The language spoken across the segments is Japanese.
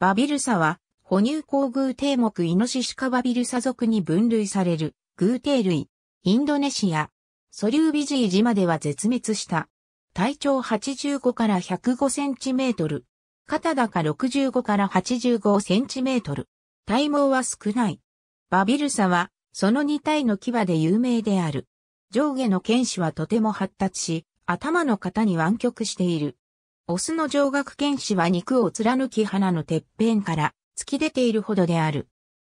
バビルサは、哺乳工偶蹄目イノシシカバビルサ属に分類される、偶蹄類。インドネシア、ソリュービジー島では絶滅した。体長85から105センチメートル。肩高65から85センチメートル。体毛は少ない。バビルサは、その2体の牙で有名である。上下の剣士はとても発達し、頭の型に湾曲している。オスの上顎犬士は肉を貫き鼻のてっぺんから突き出ているほどである。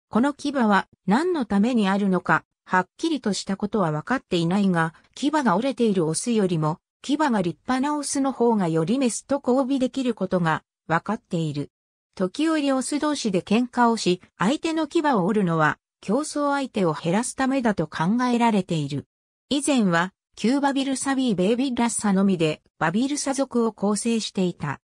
この牙は何のためにあるのか、はっきりとしたことは分かっていないが、牙が折れているオスよりも、牙が立派なオスの方がよりメスと交尾できることが分かっている。時折オス同士で喧嘩をし、相手の牙を折るのは競争相手を減らすためだと考えられている。以前はキューバビルサビーベイビーラッサのみでバビルサ族を構成していた。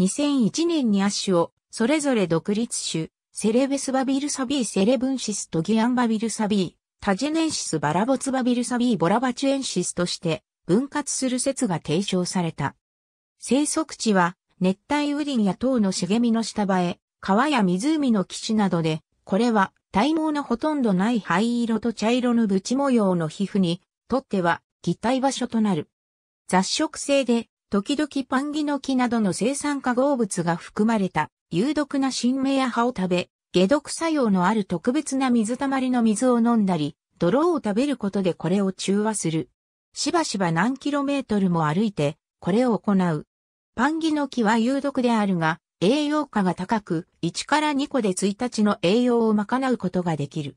2001年にアッシュをそれぞれ独立種、セレベスバビルサビーセレブンシスとギアンバビルサビー、タジェネンシスバラボツバビルサビーボラバチュエンシスとして分割する説が提唱された。生息地は熱帯雨林や塔の茂みの下映え、川や湖の基地などで、これは体毛のほとんどない灰色と茶色のブチ模様の皮膚にとっては擬態場所となる。雑食性で、時々パンギの木などの生産化合物が含まれた有毒な新芽や葉を食べ、解毒作用のある特別な水たまりの水を飲んだり、泥を食べることでこれを中和する。しばしば何キロメートルも歩いて、これを行う。パンギの木は有毒であるが、栄養価が高く、1から2個で1日の栄養を賄うことができる。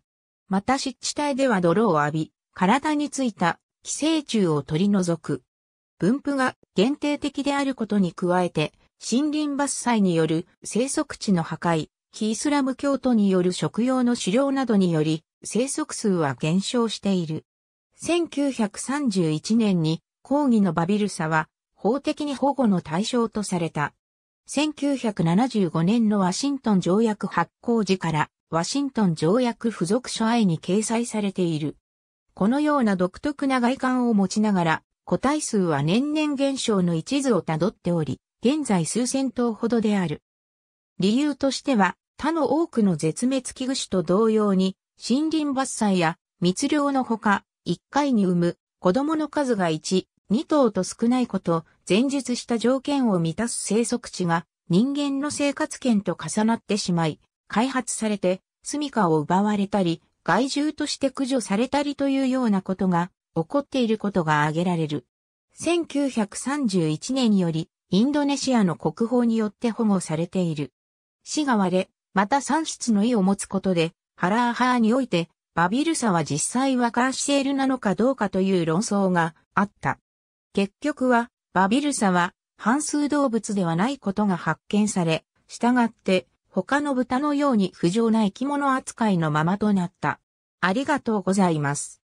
また湿地帯では泥を浴び、体についた寄生虫を取り除く。分布が限定的であることに加えて、森林伐採による生息地の破壊、非イスラム教徒による食用の狩猟などにより、生息数は減少している。1931年に抗議のバビルサは法的に保護の対象とされた。1975年のワシントン条約発行時からワシントン条約付属書愛に掲載されている。このような独特な外観を持ちながら、個体数は年々減少の一途をたどっており、現在数千頭ほどである。理由としては、他の多くの絶滅危惧種と同様に、森林伐採や密漁のほか、1回に産む子供の数が1、2頭と少ないこと、前述した条件を満たす生息地が人間の生活圏と重なってしまい、開発されて住処を奪われたり、害獣として駆除されたりというようなことが起こっていることが挙げられる。1931年よりインドネシアの国宝によって保護されている。死が割れ、また産出の意を持つことで、ハラーハーにおいて、バビルサは実際はカーシェールなのかどうかという論争があった。結局は、バビルサは、半数動物ではないことが発見され、従って、他の豚のように不浄な生き物扱いのままとなった。ありがとうございます。